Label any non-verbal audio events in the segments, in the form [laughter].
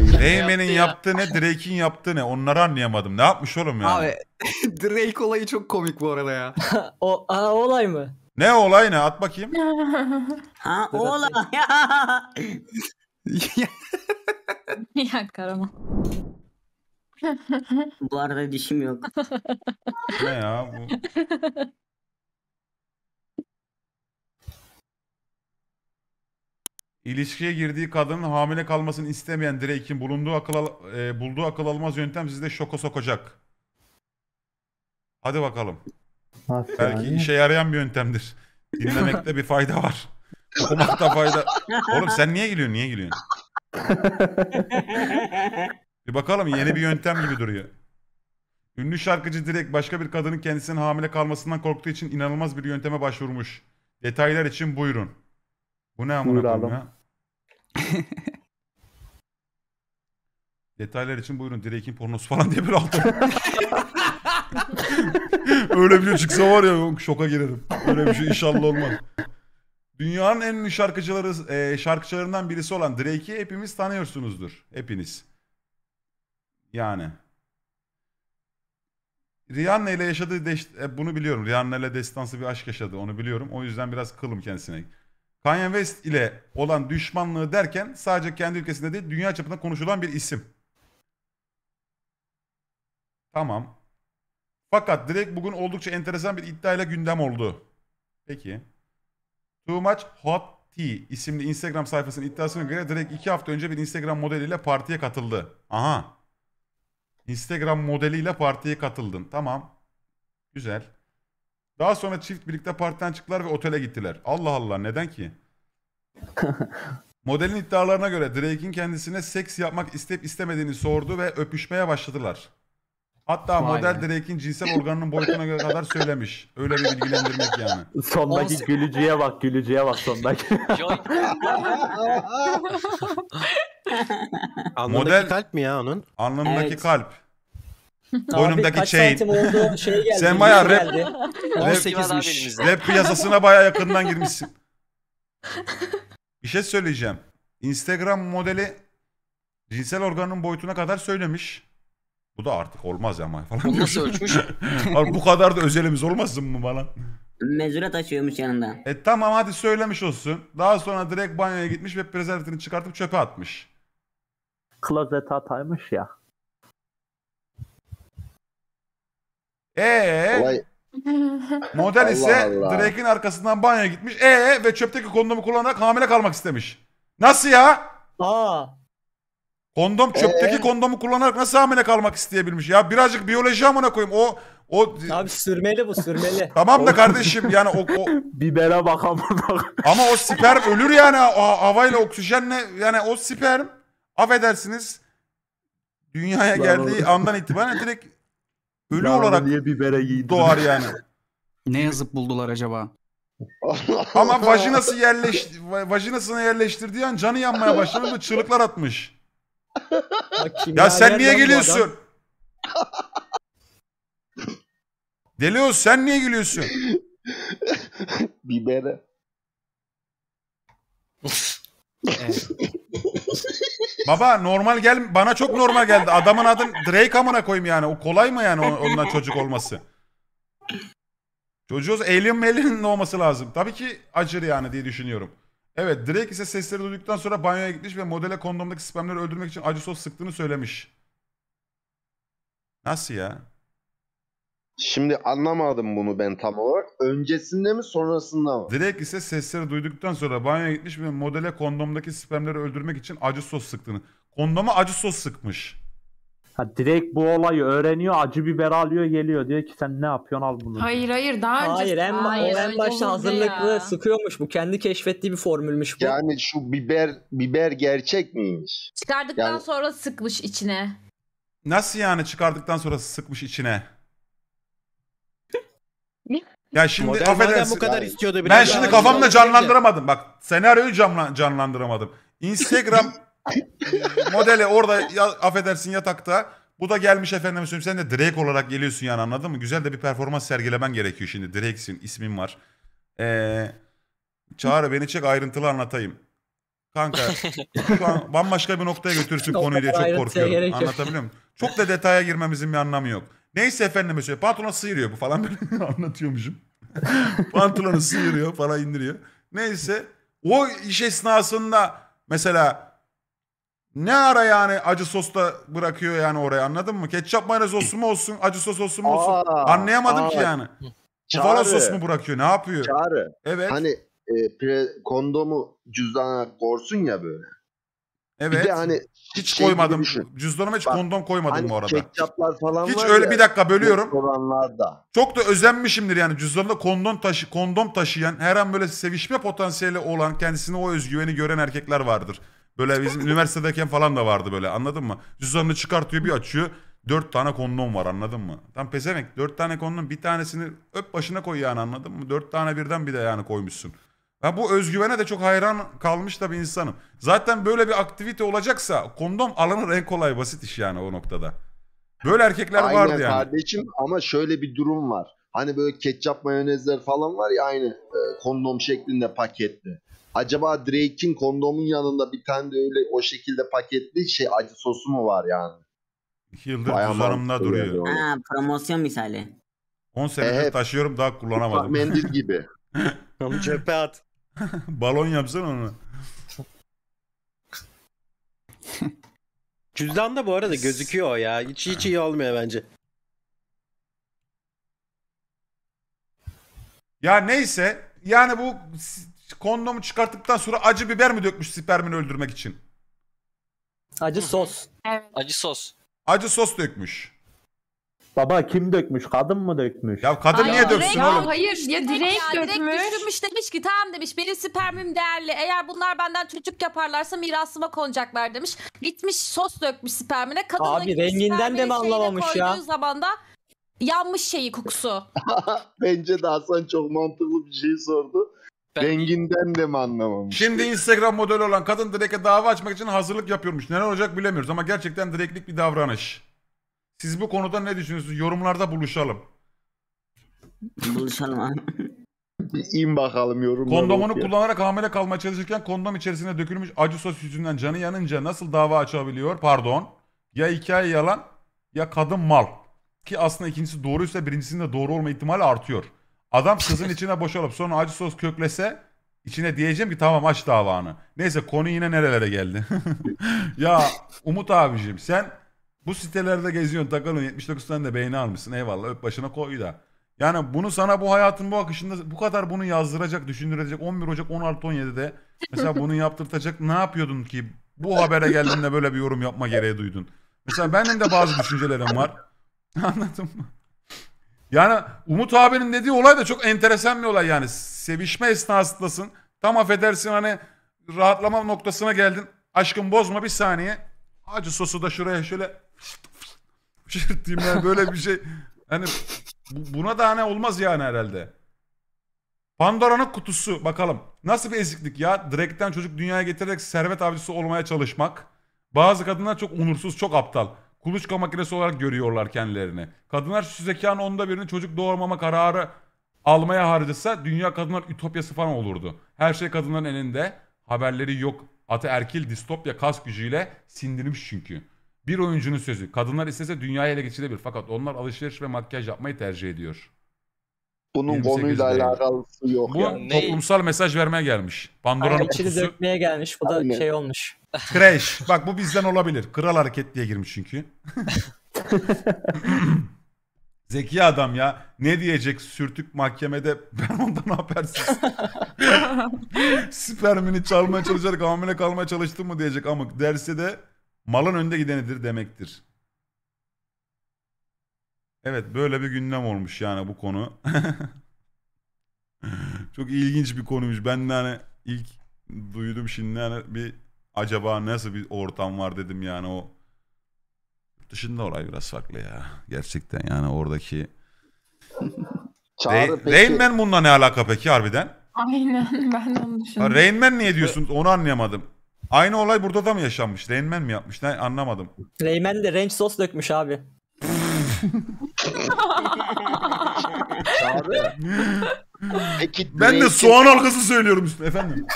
Rayman'in yaptığı ne, Drake'in yaptığı ne? Onları anlayamadım. Ne yapmış oğlum yani? Abi [laughs] Drake olayı çok komik bu arada ya. [laughs] o, aa, olay mı? Ne olay ne? At bakayım. [laughs] ha o olay. ya karama. bu arada dişim yok. ne ya bu? İlişkiye girdiği kadının hamile kalmasını istemeyen Drake'in bulunduğu akıl al- e, bulduğu akıl almaz yöntem sizi de şoka sokacak. Hadi bakalım. Belki işe yarayan bir yöntemdir. Dinlemekte bir fayda var. Okumakta fayda. Oğlum sen niye gülüyorsun? Niye gülüyorsun? bir bakalım yeni bir yöntem gibi duruyor. Ünlü şarkıcı direkt başka bir kadının kendisinin hamile kalmasından korktuğu için inanılmaz bir yönteme başvurmuş. Detaylar için buyurun. Bu ne amına Buyur koyayım ya? [laughs] Detaylar için buyurun Drake'in pornosu falan diye bir altı. [laughs] Öyle bir şey çıksa var ya şoka girerim. Öyle bir şey inşallah olmaz. Dünyanın en ünlü şarkıcıları, e, şarkıcılarından birisi olan Drake'i hepimiz tanıyorsunuzdur. Hepiniz. Yani. Rihanna ile yaşadığı deş- e, bunu biliyorum. Rihanna ile destansı bir aşk yaşadı onu biliyorum. O yüzden biraz kılım kendisine. Kanye West ile olan düşmanlığı derken sadece kendi ülkesinde değil dünya çapında konuşulan bir isim. Tamam. Fakat direkt bugün oldukça enteresan bir iddiayla gündem oldu. Peki. Too Much Hot Tea isimli Instagram sayfasının iddiasına göre direkt iki hafta önce bir Instagram modeliyle partiye katıldı. Aha. Instagram modeliyle partiye katıldın. Tamam. Güzel. Daha sonra çift birlikte partiden çıktılar ve otele gittiler. Allah Allah neden ki? [laughs] Modelin iddialarına göre Drake'in kendisine seks yapmak istep istemediğini sordu ve öpüşmeye başladılar. Hatta Vay model Drake'in cinsel organının boyutuna kadar söylemiş. Öyle bir bilgilendirmek yani. [laughs] Sondaki Olsun. gülücüye bak, gülücüye bak sondaki. [laughs] Model- kalp mi ya onun? Anlamındaki Evet. kalp. Boynumdaki kaç chain. [laughs] Şey Sen baya yeni rap- geldi. 18'miş. Rap piyasasına baya yakından girmişsin. [laughs] Bir şey söyleyeceğim. Instagram modeli cinsel organın boyutuna kadar söylemiş. Bu da artık olmaz ya ama falan. Onu nasıl ölçmüş? [laughs] Abi bu kadar da özelimiz olmasın mı falan. Mezura taşıyormuş yanında. E tamam hadi söylemiş olsun. Daha sonra direkt banyoya gitmiş ve prezervatifini çıkartıp çöpe atmış. Klozete ataymış ya. Ee, Olay [laughs] model Allah ise Drake'in arkasından banyoya gitmiş. Ee ve çöpteki kondomu kullanarak hamile kalmak istemiş. Nasıl ya? Aa. Kondom çöpteki Ee? kondomu kullanarak nasıl hamile kalmak isteyebilmiş? Ya birazcık biyoloji amına koyayım. O o Abi sürmeli bu sürmeli. [laughs] tamam da kardeşim yani o, o Bibere bakan ama o sperm ölür yani o havayla oksijenle yani o sperm affedersiniz dünyaya geldiği andan itibaren direkt Ölü ya olarak niye bibere giydim? doğar yani. [laughs] ne yazıp buldular acaba? [laughs] Ama vajinası yerleş vajinasına yerleştirdiği an canı yanmaya başladı ve çığlıklar atmış. ya sen niye geliyorsun? Deli Oğuz sen niye gülüyorsun? Bibere. evet. Baba normal gel bana çok normal geldi. Adamın adı Drake amına koyayım yani. O kolay mı yani onunla çocuk olması? Çocuğuz alien melinin olması lazım. Tabii ki acır yani diye düşünüyorum. Evet Drake ise sesleri duyduktan sonra banyoya gitmiş ve modele kondomdaki spamları öldürmek için acı sos sıktığını söylemiş. Nasıl ya? Şimdi anlamadım bunu ben tam olarak. Öncesinde mi sonrasında mı? Drake ise sesleri duyduktan sonra banyoya gitmiş ve modele kondomdaki spermleri öldürmek için acı sos sıktığını. Kondoma acı sos sıkmış. Ha, direkt bu olayı öğreniyor, acı biber alıyor, geliyor. Diyor ki sen ne yapıyorsun al bunu. Hayır hayır daha önce. Hayır en, hayır, o en başta hazırlıklı ya. sıkıyormuş. Bu kendi keşfettiği bir formülmüş bu. Yani şu biber biber gerçek miymiş? Çıkardıktan yani... sonra sıkmış içine. Nasıl yani çıkardıktan sonra sıkmış içine? Ya şimdi affedersin. bu kadar istiyordu. Ben şimdi kafamda canlandıramadım. Bak senaryoyu canla- canlandıramadım. Instagram [laughs] modeli orada ya, affedersin yatakta. Bu da gelmiş efendim söyleyeyim. Sen de Drake olarak geliyorsun yani anladın mı? Güzel de bir performans sergilemen gerekiyor şimdi. Drake'sin ismin var. Ee, Çağrı beni çek ayrıntılı anlatayım. Kanka şu an bambaşka bir noktaya götürsün [laughs] konuyu diye çok korkuyorum. Anlatabiliyor muyum? Çok da detaya girmemizin bir anlamı yok. Neyse efendim mesela pantolonu sıyırıyor bu falan [laughs] böyle anlatıyormuşum. Pantolonu sıyırıyor para indiriyor. Neyse o iş esnasında mesela ne ara yani acı sos da bırakıyor yani oraya anladın mı? Ketçap mayonez olsun mu olsun acı sos olsun mu olsun Aa, anlayamadım aa. ki yani. Çağrı. Bufala sos mu bırakıyor ne yapıyor? Çağrı. Evet. Hani e, pre, kondomu cüzdana korsun ya böyle. Evet. Bir de hani hiç şey koymadım. Cüzdanıma hiç Bak, kondom koymadım hani bu arada. Ketçaplar falan hiç var öyle ya, bir dakika bölüyorum. Olanlarda. Çok da özenmişimdir yani cüzdanında kondom taşı kondom taşıyan her an böyle sevişme potansiyeli olan kendisini o özgüveni gören erkekler vardır. Böyle bizim [laughs] üniversitedeyken falan da vardı böyle anladın mı? Cüzdanını çıkartıyor bir açıyor. Dört tane kondom var anladın mı? Tam pezevenk dört tane kondom bir tanesini öp başına koy yani anladın mı? Dört tane birden bir de yani koymuşsun. Ben bu özgüvene de çok hayran kalmış da bir insanım. Zaten böyle bir aktivite olacaksa kondom alınır en kolay basit iş yani o noktada. Böyle erkekler Aynen vardı yani. kardeşim ama şöyle bir durum var. Hani böyle ketçap mayonezler falan var ya aynı e, kondom şeklinde paketli. Acaba Drake'in kondomun yanında bir tane de öyle o şekilde paketli şey acı sosu mu var yani? İki yıldır Bayağı duruyor. duruyor. Ha, promosyon misali. 10 senedir taşıyorum daha kullanamadım. Mendil gibi. [laughs] Onu çöpe at. [laughs] Balon yapsan onu. [laughs] da bu arada gözüküyor ya. Hiç hiç iyi olmuyor bence. Ya neyse. Yani bu kondomu çıkarttıktan sonra acı biber mi dökmüş spermini öldürmek için? Acı sos. Acı sos. Acı sos dökmüş. Baba kim dökmüş? Kadın mı dökmüş? Ya kadın Hayır, niye döksün oğlum? Hayır ya direkt ya, dökmüş. Direkt düşünmüş demiş ki tamam demiş benim spermim değerli. Eğer bunlar benden çocuk yaparlarsa mirasıma konacaklar demiş. Gitmiş sos dökmüş spermine. Kadın Abi renginden de mi anlamamış ya? zaman da yanmış şeyi kokusu. [laughs] Bence de Hasan çok mantıklı bir şey sordu. Ben... Renginden de mi anlamamış? Şimdi Instagram modeli olan kadın direkt dava açmak için hazırlık yapıyormuş. Neler olacak bilemiyoruz ama gerçekten direktlik bir davranış. Siz bu konuda ne düşünüyorsunuz? Yorumlarda buluşalım. Buluşalım abi. İn bakalım yorumlara. Kondomunu okuyor. kullanarak hamile kalmaya çalışırken kondom içerisinde dökülmüş acı sos yüzünden canı yanınca nasıl dava açabiliyor? Pardon. Ya hikaye yalan ya kadın mal. Ki aslında ikincisi doğruysa birincisinin de doğru olma ihtimali artıyor. Adam kızın içine boşalıp sonra acı sos köklese içine diyeceğim ki tamam aç davanı. Neyse konu yine nerelere geldi. [laughs] ya Umut abicim sen bu sitelerde geziyorsun takılın 79 tane de beğeni almışsın eyvallah öp başına koy da. Yani bunu sana bu hayatın bu akışında bu kadar bunu yazdıracak, düşündürecek 11 Ocak 10 17'de mesela bunu [laughs] yaptırtacak ne yapıyordun ki bu habere geldiğinde böyle bir yorum yapma gereği duydun. Mesela benim de bazı düşüncelerim var. [laughs] Anladın mı? Yani Umut abinin dediği olay da çok enteresan bir olay yani. Sevişme esnasındasın. Tam affedersin hani rahatlama noktasına geldin. Aşkım bozma bir saniye. Acı sosu da şuraya şöyle şırtayım [laughs] yani böyle bir şey. Hani buna da hani olmaz yani herhalde. Pandora'nın kutusu bakalım. Nasıl bir eziklik ya? Direkten çocuk dünyaya getirerek servet avcısı olmaya çalışmak. Bazı kadınlar çok onursuz, çok aptal. Kuluçka makinesi olarak görüyorlar kendilerini. Kadınlar şu zekanın onda birini çocuk doğurmama kararı almaya harcasa dünya kadınlar ütopyası falan olurdu. Her şey kadınların elinde. Haberleri yok. Ataerkil distopya kas gücüyle sindirmiş çünkü. Bir oyuncunun sözü. Kadınlar istese dünyayı ele geçirebilir. Fakat onlar alışveriş ve makyaj yapmayı tercih ediyor. Bunun konuyla alakası yok. Bu yani. toplumsal ne? mesaj vermeye gelmiş. Pandora'nın kutusu. dökmeye gelmiş. Bu da Aynen. şey olmuş. Crash. [laughs] Bak bu bizden olabilir. Kral hareket diye girmiş çünkü. [laughs] Zeki adam ya. Ne diyecek sürtük mahkemede [laughs] ben ondan habersiz. [laughs] Spermini çalmaya çalışarak hamile kalmaya çalıştım mı diyecek ama derse de malın önde gidenidir demektir. Evet böyle bir gündem olmuş yani bu konu. [laughs] Çok ilginç bir konuymuş. Ben de hani ilk duydum şimdi hani bir acaba nasıl bir ortam var dedim yani o Yurt dışında olay biraz farklı ya. Gerçekten yani oradaki... [laughs] Çağrı Ray- Rain Man bununla ne alaka peki harbiden? Aynen [laughs] ben de onu düşündüm. Rain Man niye diyorsunuz onu anlayamadım. Aynı olay burada da mı yaşanmış? Rain Man mi yapmış? Ne anlamadım. Rayman de ranch sos dökmüş abi. Peki Ben de soğan halkası söylüyorum üstüne efendim.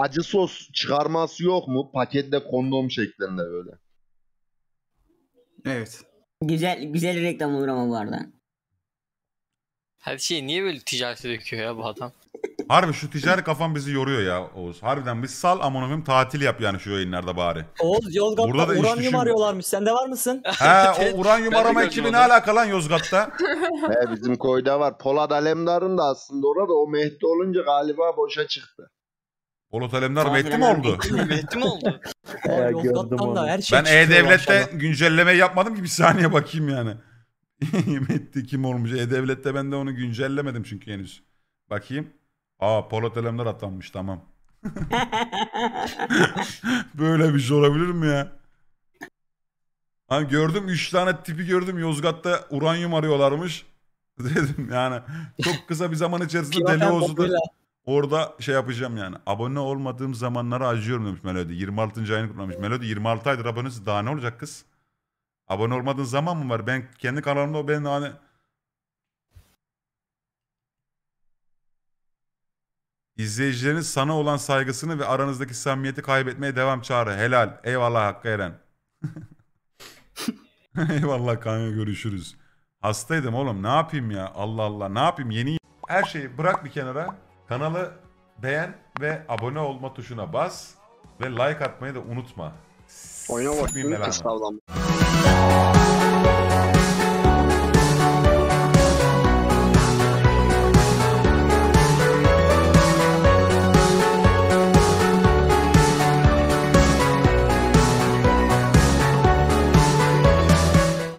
acı sos çıkarması yok mu? Pakette kondom şeklinde böyle. Evet. Güzel güzel reklam olur ama bu arada. Her şeyi niye böyle ticarete döküyor ya bu adam? [laughs] Harbi şu ticari kafam bizi yoruyor ya Oğuz. Harbiden biz sal amonumum tatil yap yani şu yayınlarda bari. Oğuz Yozgat'ta Burada da iş uranyum arıyorlarmış. Sen de var mısın? He [laughs] o uranyum Ben de arama ekibi ne alakalı alaka lan Yozgat'ta? [laughs] He, bizim koyda var. Polat Alemdar'ın da aslında orada o Mehdi olunca galiba boşa çıktı. Polat Alemdar Mehdi mi oldu? Mehdi mi oldu? Ya her şey ben E-Devlet'te güncelleme yapmadım ki bir saniye bakayım yani. [laughs] Mehdi kim olmuş? E-Devlet'te ben de onu güncellemedim çünkü henüz. Bakayım. Aa Polat Alemdar atanmış tamam. [laughs] Böyle bir şey olabilir mi ya? Ha gördüm 3 tane tipi gördüm Yozgat'ta uranyum arıyorlarmış. [laughs] Dedim yani çok kısa bir zaman içerisinde deli olsun. Orada şey yapacağım yani. Abone olmadığım zamanlara acıyorum demiş Melody. 26. ayını kutlamış. Melody 26 aydır abonesiz. Daha ne olacak kız? Abone olmadığın zaman mı var? Ben kendi kanalımda ben hani... İzleyicilerin sana olan saygısını ve aranızdaki samimiyeti kaybetmeye devam çağrı. Helal. Eyvallah Hakkı Eren. [laughs] Eyvallah kanka görüşürüz. Hastaydım oğlum ne yapayım ya Allah Allah ne yapayım yeni her şeyi bırak bir kenara. Kanalı beğen ve abone olma tuşuna bas ve like atmayı da unutma. Oyna bak.